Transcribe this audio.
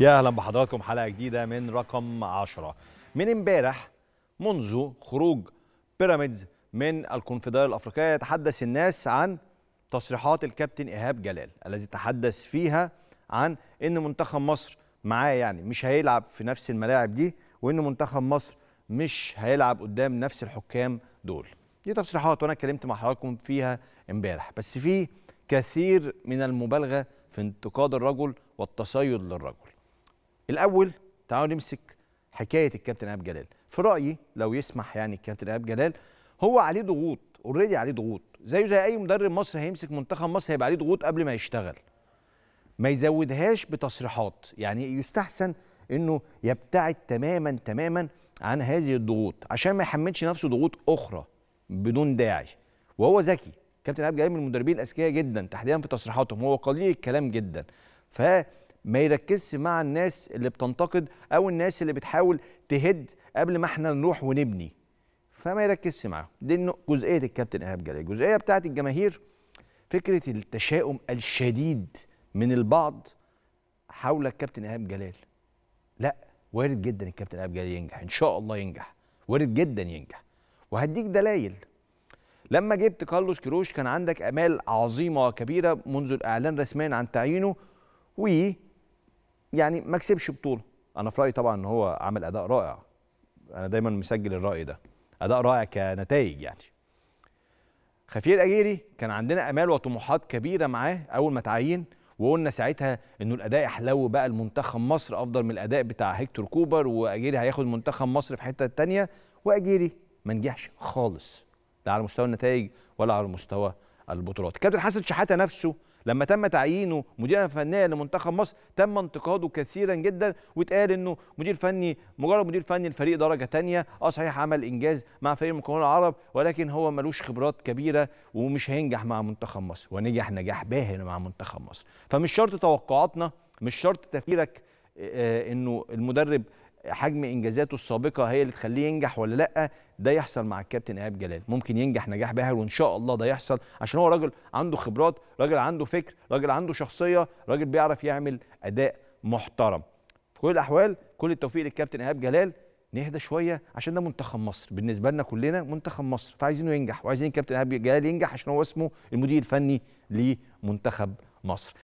يا اهلا بحضراتكم حلقه جديده من رقم 10 من امبارح منذ خروج بيراميدز من الكونفدراليه الافريقيه يتحدث الناس عن تصريحات الكابتن ايهاب جلال الذي تحدث فيها عن ان منتخب مصر معاه يعني مش هيلعب في نفس الملاعب دي وان منتخب مصر مش هيلعب قدام نفس الحكام دول دي تصريحات وانا اتكلمت مع حضراتكم فيها امبارح بس في كثير من المبالغه في انتقاد الرجل والتصيد للرجل الاول تعالوا نمسك حكايه الكابتن ايهاب جلال في رايي لو يسمح يعني الكابتن ايهاب جلال هو عليه ضغوط اوريدي عليه ضغوط زيه زي اي مدرب مصري هيمسك منتخب مصر هيبقى عليه ضغوط قبل ما يشتغل ما يزودهاش بتصريحات يعني يستحسن انه يبتعد تماما تماما عن هذه الضغوط عشان ما يحملش نفسه ضغوط اخرى بدون داعي وهو ذكي كابتن ايهاب جلال من المدربين الاذكياء جدا تحديدا في تصريحاتهم هو قليل الكلام جدا ف ما يركزش مع الناس اللي بتنتقد او الناس اللي بتحاول تهد قبل ما احنا نروح ونبني فما يركزش معاهم دي جزئيه الكابتن ايهاب جلال الجزئيه بتاعه الجماهير فكره التشاؤم الشديد من البعض حول الكابتن ايهاب جلال لا وارد جدا الكابتن ايهاب جلال ينجح ان شاء الله ينجح وارد جدا ينجح وهديك دلائل لما جبت كارلوس كروش كان عندك امال عظيمه وكبيره منذ الاعلان رسميا عن تعيينه و يعني ما كسبش بطوله انا في رايي طبعا ان هو عمل اداء رائع انا دايما مسجل الراي ده اداء رائع كنتائج يعني خفير اجيري كان عندنا امال وطموحات كبيره معاه اول ما تعين وقلنا ساعتها انه الاداء احلو بقى لمنتخب مصر افضل من الاداء بتاع هيكتور كوبر واجيري هياخد منتخب مصر في حته تانية واجيري ما نجحش خالص لا على مستوى النتائج ولا على مستوى البطولات كابتن حسن شحاته نفسه لما تم تعيينه مديرا فنيا لمنتخب مصر تم انتقاده كثيرا جدا واتقال انه مدير فني مجرد مدير فني الفريق درجه ثانيه اه صحيح عمل انجاز مع فريق المكون العرب ولكن هو ملوش خبرات كبيره ومش هينجح مع منتخب مصر ونجح نجاح باهر مع منتخب مصر فمش شرط توقعاتنا مش شرط تفكيرك آه، آه، انه المدرب حجم انجازاته السابقه هي اللي تخليه ينجح ولا لا ده يحصل مع الكابتن ايهاب جلال ممكن ينجح نجاح باهر وان شاء الله ده يحصل عشان هو راجل عنده خبرات راجل عنده فكر راجل عنده شخصيه راجل بيعرف يعمل اداء محترم في كل الاحوال كل التوفيق للكابتن ايهاب جلال نهدى شويه عشان ده منتخب مصر بالنسبه لنا كلنا منتخب مصر فعايزينه ينجح وعايزين الكابتن ايهاب جلال ينجح عشان هو اسمه المدير الفني لمنتخب مصر